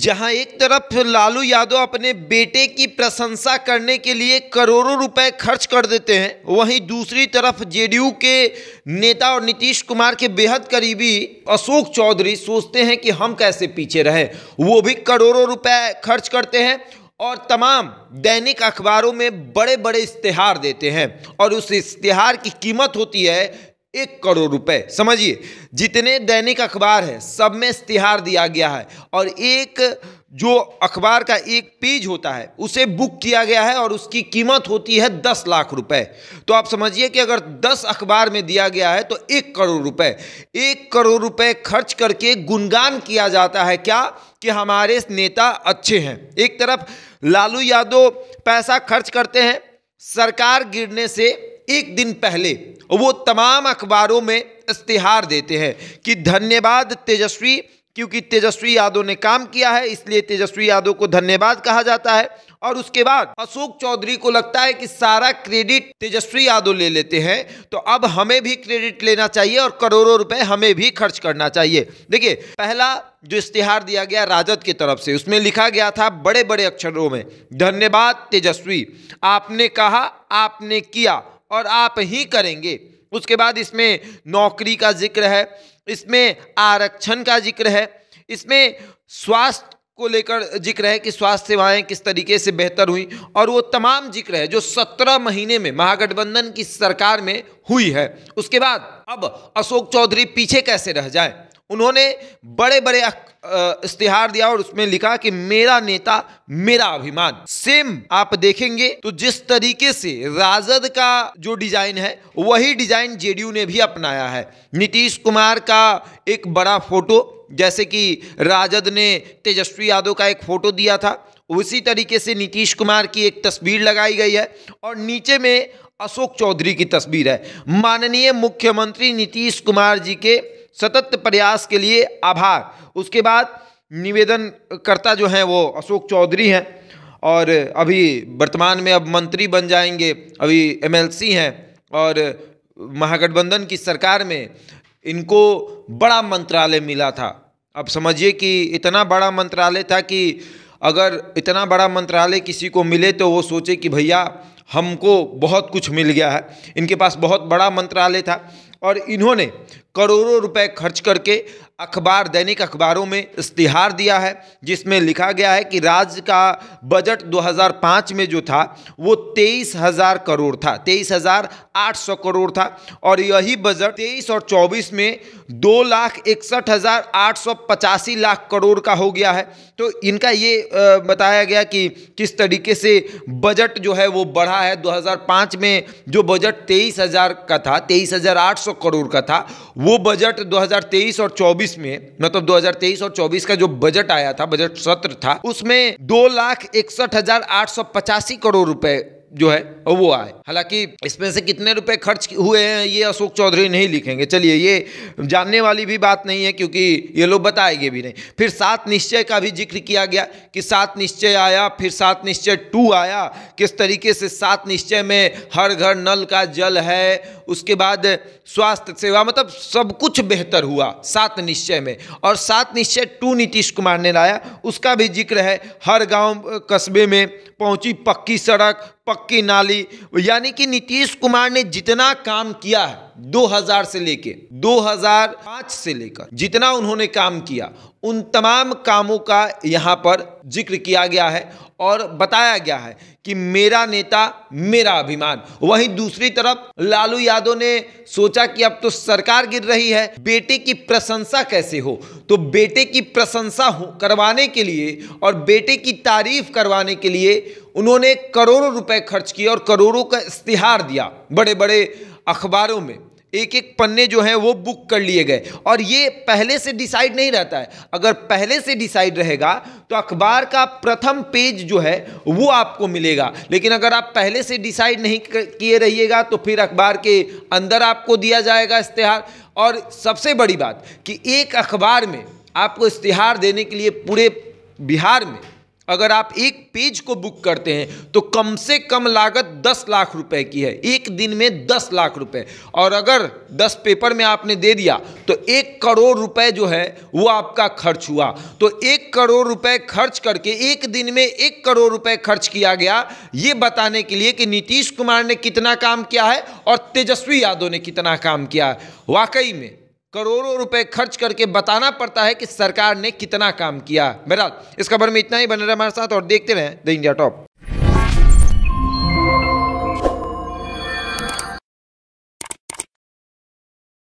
जहां एक तरफ लालू यादव अपने बेटे की प्रशंसा करने के लिए करोड़ों रुपए खर्च कर देते हैं वहीं दूसरी तरफ जेडीयू के नेता और नीतीश कुमार के बेहद करीबी अशोक चौधरी सोचते हैं कि हम कैसे पीछे रहे वो भी करोड़ों रुपए खर्च करते हैं और तमाम दैनिक अखबारों में बड़े बड़े इश्तिहार देते हैं और उस इश्तिहार की कीमत होती है एक करोड़ रुपए समझिए जितने दैनिक अखबार है सब में इश्तिहार दिया गया है और एक जो अखबार का एक पेज होता है उसे बुक किया गया है और उसकी कीमत होती है दस लाख रुपए तो आप समझिए कि अगर दस अखबार में दिया गया है तो एक करोड़ रुपए एक करोड़ रुपए खर्च करके गुणगान किया जाता है क्या कि हमारे नेता अच्छे हैं एक तरफ लालू यादव पैसा खर्च करते हैं सरकार गिरने से एक दिन पहले वो तमाम अखबारों में इश्तिहार देते हैं कि धन्यवाद तेजस्वी क्योंकि तेजस्वी यादव ने काम किया है इसलिए तेजस्वी यादव को धन्यवाद कहा जाता है और उसके बाद अशोक चौधरी को लगता है कि सारा क्रेडिट तेजस्वी यादव ले लेते हैं तो अब हमें भी क्रेडिट लेना चाहिए और करोड़ों रुपए हमें भी खर्च करना चाहिए देखिए पहला जो इश्तिहार दिया गया राजद की तरफ से उसमें लिखा गया था बड़े बड़े अक्षरों में धन्यवाद तेजस्वी आपने कहा आपने किया और आप ही करेंगे उसके बाद इसमें नौकरी का जिक्र है इसमें आरक्षण का जिक्र है इसमें स्वास्थ्य को लेकर जिक्र है कि स्वास्थ्य सेवाएं किस तरीके से बेहतर हुई और वो तमाम जिक्र है जो सत्रह महीने में महागठबंधन की सरकार में हुई है उसके बाद अब अशोक चौधरी पीछे कैसे रह जाए उन्होंने बड़े बड़े इश्तिहार दिया और उसमें लिखा कि मेरा नेता मेरा अभिमान सेम आप देखेंगे तो जिस तरीके से राजद का जो डिजाइन है वही डिजाइन जेडीयू ने भी अपनाया है नीतीश कुमार का एक बड़ा फोटो जैसे कि राजद ने तेजस्वी यादव का एक फोटो दिया था उसी तरीके से नीतीश कुमार की एक तस्वीर लगाई गई है और नीचे में अशोक चौधरी की तस्वीर है माननीय मुख्यमंत्री नीतीश कुमार जी के सतत प्रयास के लिए आभार उसके बाद निवेदनकर्ता जो हैं वो अशोक चौधरी हैं और अभी वर्तमान में अब मंत्री बन जाएंगे अभी एमएलसी हैं और महागठबंधन की सरकार में इनको बड़ा मंत्रालय मिला था अब समझिए कि इतना बड़ा मंत्रालय था कि अगर इतना बड़ा मंत्रालय किसी को मिले तो वो सोचे कि भैया हमको बहुत कुछ मिल गया है इनके पास बहुत बड़ा मंत्रालय था और इन्होंने करोड़ों रुपए खर्च करके अखबार दैनिक अखबारों में इश्तिहार दिया है जिसमें लिखा गया है कि राज्य का बजट 2005 में जो था वो तेईस हज़ार करोड़ था तेईस हज़ार आठ सौ करोड़ था और यही बजट तेईस और चौबीस में दो लाख इकसठ हज़ार आठ सौ पचासी लाख करोड़ का हो गया है तो इनका ये बताया गया कि किस तरीके से बजट जो है वो बढ़ा है 2005 में जो बजट तेईस हज़ार का था तेईस हज़ार आठ सौ करोड़ का था वो बजट दो और चौबीस 2023 में मतलब 2023 और 24 का जो बजट आया था बजट सत्र था उसमें दो लाख इकसठ हजार आठ सौ पचासी करोड़ रुपए जो है वो आए हालांकि इसमें से कितने रुपए खर्च हुए हैं ये अशोक चौधरी नहीं लिखेंगे चलिए ये जानने वाली भी बात नहीं है क्योंकि ये लोग बताएंगे भी नहीं फिर सात निश्चय का भी जिक्र किया गया कि सात निश्चय आया फिर सात निश्चय टू आया किस तरीके से सात निश्चय में हर घर नल का जल है उसके बाद स्वास्थ्य सेवा मतलब सब कुछ बेहतर हुआ सात निश्चय में और सात निश्चय टू नीतीश कुमार ने लाया उसका भी जिक्र है हर गांव कस्बे में पहुंची पक्की सड़क पक्की नाली यानी कि नीतीश कुमार ने जितना काम किया है 2000 से लेके 2005 से लेकर जितना उन्होंने काम किया उन तमाम कामों का यहाँ पर जिक्र किया गया है और बताया गया है कि मेरा नेता मेरा अभिमान वहीं दूसरी तरफ लालू यादव ने सोचा कि अब तो सरकार गिर रही है बेटे की प्रशंसा कैसे हो तो बेटे की प्रशंसा करवाने के लिए और बेटे की तारीफ करवाने के लिए उन्होंने करोड़ों रुपए खर्च किए और करोड़ों का इश्तिहार दिया बड़े बड़े अखबारों में एक एक पन्ने जो हैं वो बुक कर लिए गए और ये पहले से डिसाइड नहीं रहता है अगर पहले से डिसाइड रहेगा तो अखबार का प्रथम पेज जो है वो आपको मिलेगा लेकिन अगर आप पहले से डिसाइड नहीं किए रहिएगा तो फिर अखबार के अंदर आपको दिया जाएगा इश्तिहार और सबसे बड़ी बात कि एक अखबार में आपको इश्तिहार देने के लिए पूरे बिहार में अगर आप एक पेज को बुक करते हैं तो कम से कम लागत दस लाख रुपए की है एक दिन में दस लाख रुपए और अगर दस पेपर में आपने दे दिया तो एक करोड़ रुपए जो है वो आपका खर्च हुआ तो एक करोड़ रुपए खर्च करके एक दिन में एक करोड़ रुपए खर्च किया गया ये बताने के लिए कि नीतीश कुमार ने कितना काम किया है और तेजस्वी यादव ने कितना काम किया है वाकई में करोड़ों रुपए खर्च करके बताना पड़ता है कि सरकार ने कितना काम किया मेरा इस खबर में इतना ही बने रहे हमारे साथ और देखते रहें द इंडिया टॉप